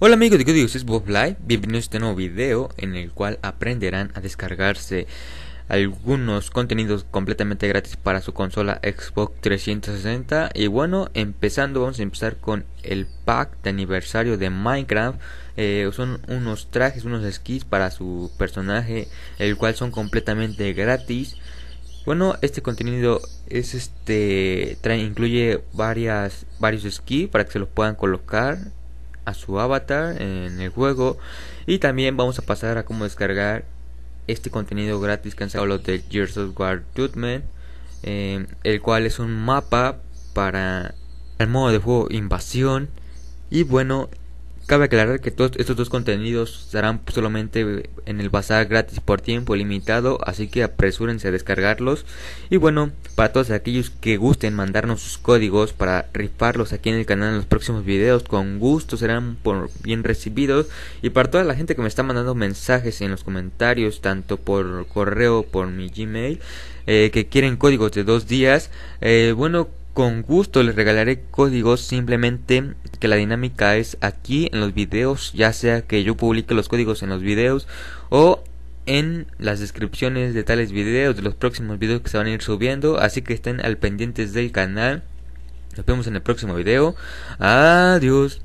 Hola amigos de Código es Bob Live, bienvenidos a este nuevo video en el cual aprenderán a descargarse algunos contenidos completamente gratis para su consola Xbox 360 y bueno empezando vamos a empezar con el pack de aniversario de Minecraft eh, son unos trajes unos skis para su personaje el cual son completamente gratis bueno, este contenido es este trae, incluye varias varios skis para que se los puedan colocar a su avatar en el juego y también vamos a pasar a cómo descargar este contenido gratis que han sacado los de Gears of War em, el cual es un mapa para el modo de juego invasión y bueno Cabe aclarar que todos estos dos contenidos estarán solamente en el bazar gratis por tiempo limitado, así que apresúrense a descargarlos. Y bueno, para todos aquellos que gusten mandarnos sus códigos para rifarlos aquí en el canal en los próximos videos, con gusto serán por bien recibidos. Y para toda la gente que me está mandando mensajes en los comentarios, tanto por correo, por mi Gmail, eh, que quieren códigos de dos días, eh, bueno, con gusto les regalaré códigos, simplemente que la dinámica es aquí en los videos, ya sea que yo publique los códigos en los videos o en las descripciones de tales videos, de los próximos videos que se van a ir subiendo, así que estén al pendientes del canal. Nos vemos en el próximo video. Adiós.